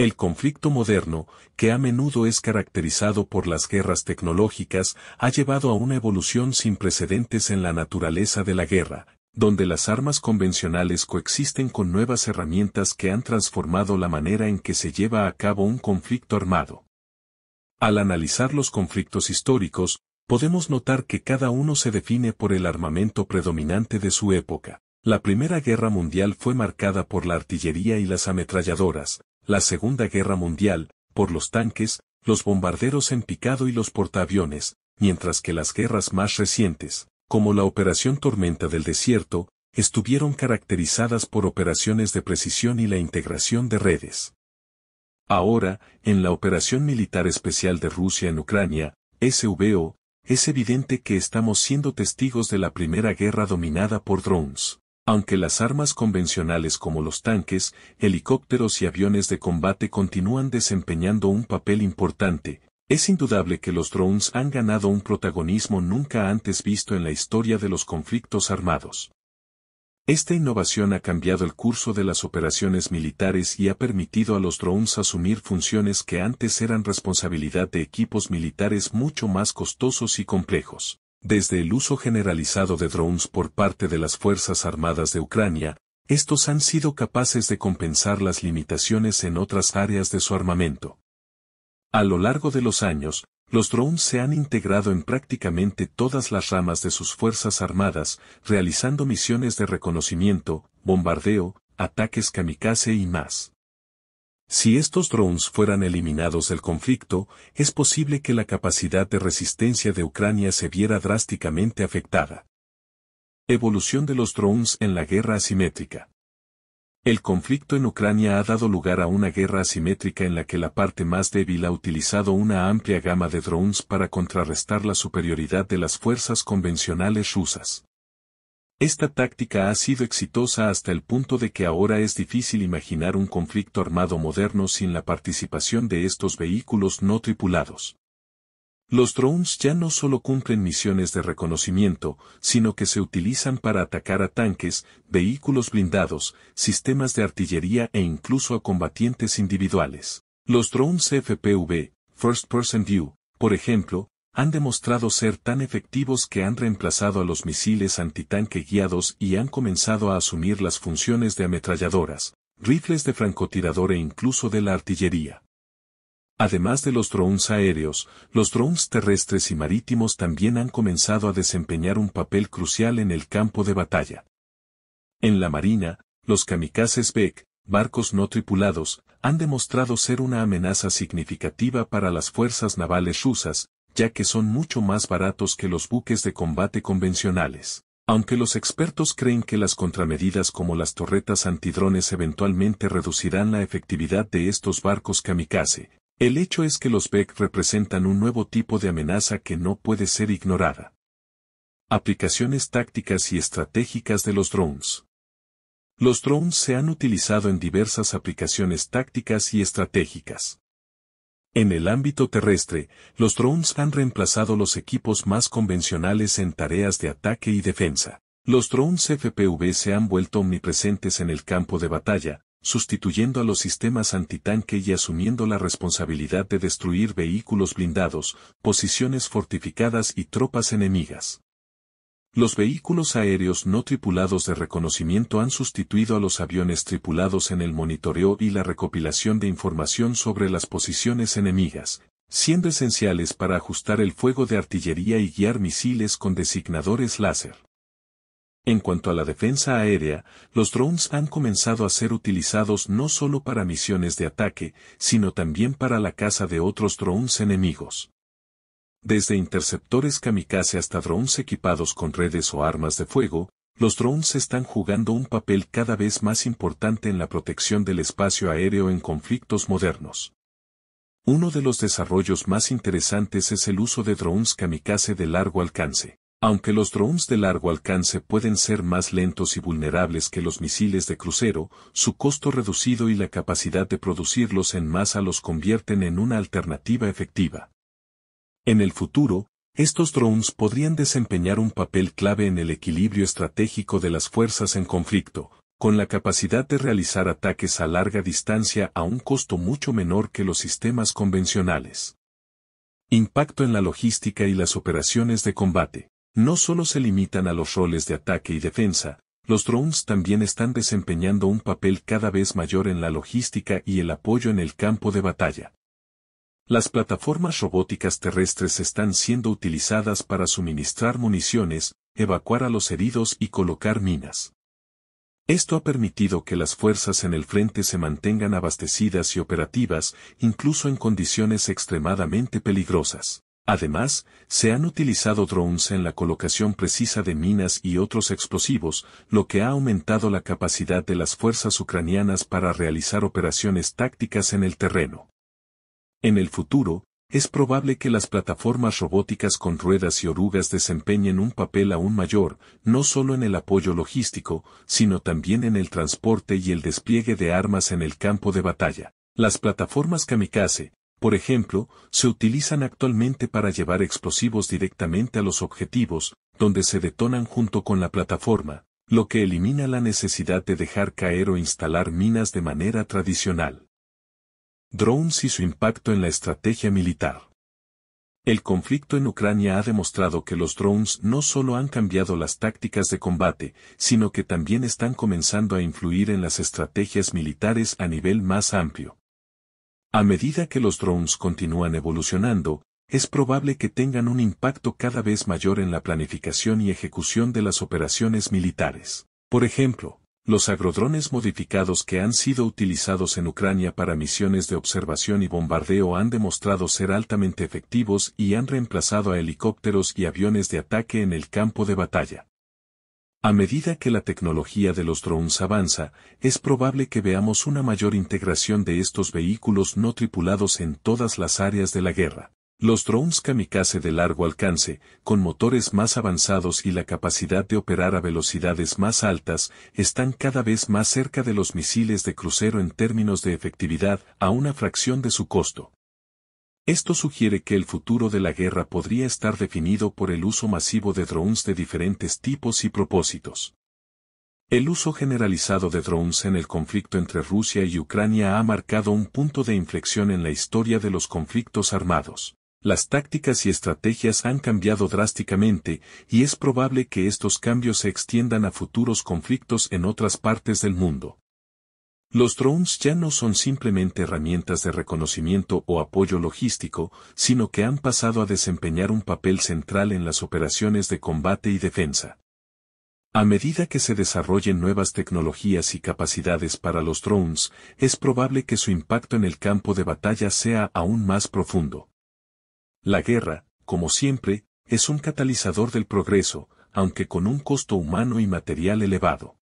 El conflicto moderno, que a menudo es caracterizado por las guerras tecnológicas, ha llevado a una evolución sin precedentes en la naturaleza de la guerra, donde las armas convencionales coexisten con nuevas herramientas que han transformado la manera en que se lleva a cabo un conflicto armado. Al analizar los conflictos históricos, podemos notar que cada uno se define por el armamento predominante de su época. La Primera Guerra Mundial fue marcada por la artillería y las ametralladoras, la Segunda Guerra Mundial, por los tanques, los bombarderos en picado y los portaaviones, mientras que las guerras más recientes, como la Operación Tormenta del Desierto, estuvieron caracterizadas por operaciones de precisión y la integración de redes. Ahora, en la Operación Militar Especial de Rusia en Ucrania, SVO, es evidente que estamos siendo testigos de la primera guerra dominada por drones aunque las armas convencionales como los tanques, helicópteros y aviones de combate continúan desempeñando un papel importante, es indudable que los drones han ganado un protagonismo nunca antes visto en la historia de los conflictos armados. Esta innovación ha cambiado el curso de las operaciones militares y ha permitido a los drones asumir funciones que antes eran responsabilidad de equipos militares mucho más costosos y complejos. Desde el uso generalizado de drones por parte de las Fuerzas Armadas de Ucrania, estos han sido capaces de compensar las limitaciones en otras áreas de su armamento. A lo largo de los años, los drones se han integrado en prácticamente todas las ramas de sus Fuerzas Armadas, realizando misiones de reconocimiento, bombardeo, ataques kamikaze y más. Si estos drones fueran eliminados del conflicto, es posible que la capacidad de resistencia de Ucrania se viera drásticamente afectada. Evolución de los drones en la guerra asimétrica. El conflicto en Ucrania ha dado lugar a una guerra asimétrica en la que la parte más débil ha utilizado una amplia gama de drones para contrarrestar la superioridad de las fuerzas convencionales rusas. Esta táctica ha sido exitosa hasta el punto de que ahora es difícil imaginar un conflicto armado moderno sin la participación de estos vehículos no tripulados. Los drones ya no solo cumplen misiones de reconocimiento, sino que se utilizan para atacar a tanques, vehículos blindados, sistemas de artillería e incluso a combatientes individuales. Los drones FPV, First Person View, por ejemplo, han demostrado ser tan efectivos que han reemplazado a los misiles antitanque guiados y han comenzado a asumir las funciones de ametralladoras, rifles de francotirador e incluso de la artillería. Además de los drones aéreos, los drones terrestres y marítimos también han comenzado a desempeñar un papel crucial en el campo de batalla. En la Marina, los kamikazes Beck, barcos no tripulados, han demostrado ser una amenaza significativa para las fuerzas navales rusas, ya que son mucho más baratos que los buques de combate convencionales. Aunque los expertos creen que las contramedidas como las torretas antidrones eventualmente reducirán la efectividad de estos barcos kamikaze, el hecho es que los BEC representan un nuevo tipo de amenaza que no puede ser ignorada. Aplicaciones tácticas y estratégicas de los drones. Los drones se han utilizado en diversas aplicaciones tácticas y estratégicas. En el ámbito terrestre, los drones han reemplazado los equipos más convencionales en tareas de ataque y defensa. Los drones FPV se han vuelto omnipresentes en el campo de batalla, sustituyendo a los sistemas antitanque y asumiendo la responsabilidad de destruir vehículos blindados, posiciones fortificadas y tropas enemigas. Los vehículos aéreos no tripulados de reconocimiento han sustituido a los aviones tripulados en el monitoreo y la recopilación de información sobre las posiciones enemigas, siendo esenciales para ajustar el fuego de artillería y guiar misiles con designadores láser. En cuanto a la defensa aérea, los drones han comenzado a ser utilizados no solo para misiones de ataque, sino también para la caza de otros drones enemigos. Desde interceptores kamikaze hasta drones equipados con redes o armas de fuego, los drones están jugando un papel cada vez más importante en la protección del espacio aéreo en conflictos modernos. Uno de los desarrollos más interesantes es el uso de drones kamikaze de largo alcance. Aunque los drones de largo alcance pueden ser más lentos y vulnerables que los misiles de crucero, su costo reducido y la capacidad de producirlos en masa los convierten en una alternativa efectiva. En el futuro, estos drones podrían desempeñar un papel clave en el equilibrio estratégico de las fuerzas en conflicto, con la capacidad de realizar ataques a larga distancia a un costo mucho menor que los sistemas convencionales. Impacto en la logística y las operaciones de combate. No solo se limitan a los roles de ataque y defensa, los drones también están desempeñando un papel cada vez mayor en la logística y el apoyo en el campo de batalla. Las plataformas robóticas terrestres están siendo utilizadas para suministrar municiones, evacuar a los heridos y colocar minas. Esto ha permitido que las fuerzas en el frente se mantengan abastecidas y operativas, incluso en condiciones extremadamente peligrosas. Además, se han utilizado drones en la colocación precisa de minas y otros explosivos, lo que ha aumentado la capacidad de las fuerzas ucranianas para realizar operaciones tácticas en el terreno. En el futuro, es probable que las plataformas robóticas con ruedas y orugas desempeñen un papel aún mayor, no solo en el apoyo logístico, sino también en el transporte y el despliegue de armas en el campo de batalla. Las plataformas kamikaze, por ejemplo, se utilizan actualmente para llevar explosivos directamente a los objetivos, donde se detonan junto con la plataforma, lo que elimina la necesidad de dejar caer o instalar minas de manera tradicional. Drones y su impacto en la estrategia militar. El conflicto en Ucrania ha demostrado que los drones no solo han cambiado las tácticas de combate, sino que también están comenzando a influir en las estrategias militares a nivel más amplio. A medida que los drones continúan evolucionando, es probable que tengan un impacto cada vez mayor en la planificación y ejecución de las operaciones militares. Por ejemplo, los agrodrones modificados que han sido utilizados en Ucrania para misiones de observación y bombardeo han demostrado ser altamente efectivos y han reemplazado a helicópteros y aviones de ataque en el campo de batalla. A medida que la tecnología de los drones avanza, es probable que veamos una mayor integración de estos vehículos no tripulados en todas las áreas de la guerra. Los drones kamikaze de largo alcance, con motores más avanzados y la capacidad de operar a velocidades más altas, están cada vez más cerca de los misiles de crucero en términos de efectividad a una fracción de su costo. Esto sugiere que el futuro de la guerra podría estar definido por el uso masivo de drones de diferentes tipos y propósitos. El uso generalizado de drones en el conflicto entre Rusia y Ucrania ha marcado un punto de inflexión en la historia de los conflictos armados. Las tácticas y estrategias han cambiado drásticamente, y es probable que estos cambios se extiendan a futuros conflictos en otras partes del mundo. Los drones ya no son simplemente herramientas de reconocimiento o apoyo logístico, sino que han pasado a desempeñar un papel central en las operaciones de combate y defensa. A medida que se desarrollen nuevas tecnologías y capacidades para los drones, es probable que su impacto en el campo de batalla sea aún más profundo. La guerra, como siempre, es un catalizador del progreso, aunque con un costo humano y material elevado.